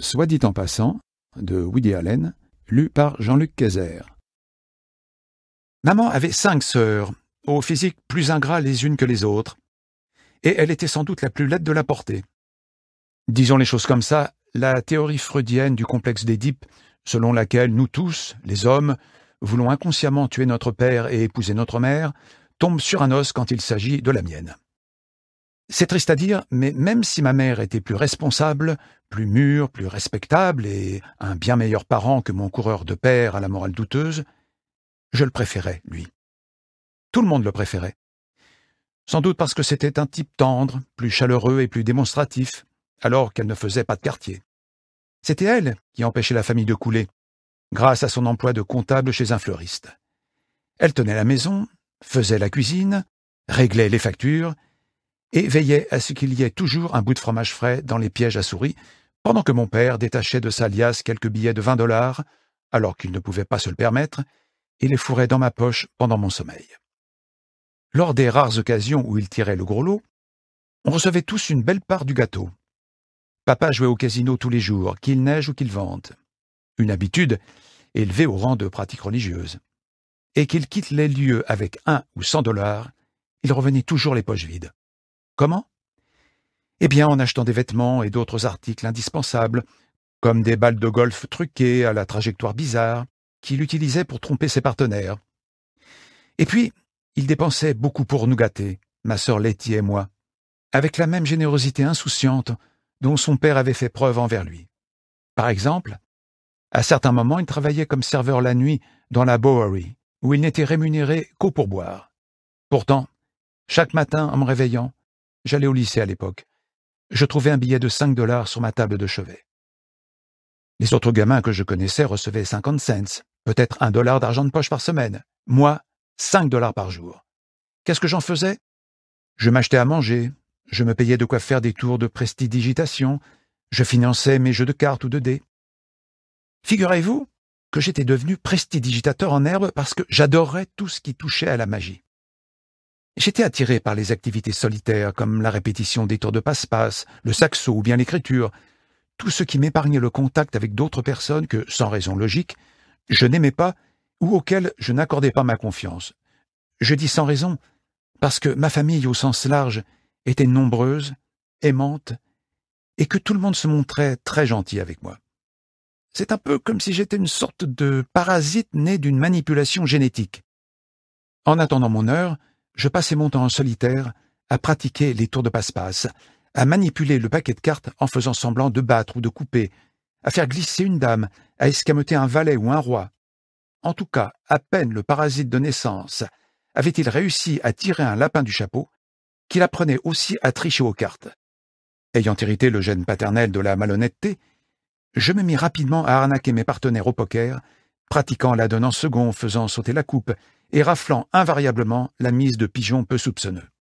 Soit dit en passant, de Woody Allen, lu par Jean-Luc Kayser. Maman avait cinq sœurs, au physique plus ingrats les unes que les autres, et elle était sans doute la plus laide de la portée. Disons les choses comme ça, la théorie freudienne du complexe d'Édipe, selon laquelle nous tous, les hommes, voulons inconsciemment tuer notre père et épouser notre mère, tombe sur un os quand il s'agit de la mienne. C'est triste à dire, mais même si ma mère était plus responsable, plus mûre, plus respectable et un bien meilleur parent que mon coureur de père à la morale douteuse, je le préférais, lui. Tout le monde le préférait. Sans doute parce que c'était un type tendre, plus chaleureux et plus démonstratif, alors qu'elle ne faisait pas de quartier. C'était elle qui empêchait la famille de couler, grâce à son emploi de comptable chez un fleuriste. Elle tenait la maison, faisait la cuisine, réglait les factures et veillait à ce qu'il y ait toujours un bout de fromage frais dans les pièges à souris, pendant que mon père détachait de sa liasse quelques billets de vingt dollars, alors qu'il ne pouvait pas se le permettre, et les fourrait dans ma poche pendant mon sommeil. Lors des rares occasions où il tirait le gros lot, on recevait tous une belle part du gâteau. Papa jouait au casino tous les jours, qu'il neige ou qu'il vente. Une habitude élevée au rang de pratique religieuse. Et qu'il quitte les lieux avec un ou cent dollars, il revenait toujours les poches vides. Comment Eh bien en achetant des vêtements et d'autres articles indispensables, comme des balles de golf truquées à la trajectoire bizarre, qu'il utilisait pour tromper ses partenaires. Et puis, il dépensait beaucoup pour nous gâter, ma sœur Letty et moi, avec la même générosité insouciante dont son père avait fait preuve envers lui. Par exemple, à certains moments, il travaillait comme serveur la nuit dans la Bowery, où il n'était rémunéré qu'au pourboire. Pourtant, chaque matin, en me réveillant, J'allais au lycée à l'époque. Je trouvais un billet de 5 dollars sur ma table de chevet. Les autres gamins que je connaissais recevaient 50 cents, peut-être un dollar d'argent de poche par semaine. Moi, 5 dollars par jour. Qu'est-ce que j'en faisais Je m'achetais à manger, je me payais de quoi faire des tours de prestidigitation, je finançais mes jeux de cartes ou de dés. Figurez-vous que j'étais devenu prestidigitateur en herbe parce que j'adorais tout ce qui touchait à la magie. J'étais attiré par les activités solitaires, comme la répétition des tours de passe-passe, le saxo ou bien l'écriture, tout ce qui m'épargnait le contact avec d'autres personnes que, sans raison logique, je n'aimais pas ou auxquelles je n'accordais pas ma confiance. Je dis sans raison, parce que ma famille au sens large était nombreuse, aimante, et que tout le monde se montrait très gentil avec moi. C'est un peu comme si j'étais une sorte de parasite né d'une manipulation génétique. En attendant mon heure, je passais mon temps en solitaire à pratiquer les tours de passe-passe, à manipuler le paquet de cartes en faisant semblant de battre ou de couper, à faire glisser une dame, à escamoter un valet ou un roi. En tout cas, à peine le parasite de naissance avait-il réussi à tirer un lapin du chapeau, qu'il apprenait aussi à tricher aux cartes. Ayant hérité le gène paternel de la malhonnêteté, je me mis rapidement à arnaquer mes partenaires au poker, pratiquant la donne en second, faisant sauter la coupe, et raflant invariablement la mise de pigeons peu soupçonneux.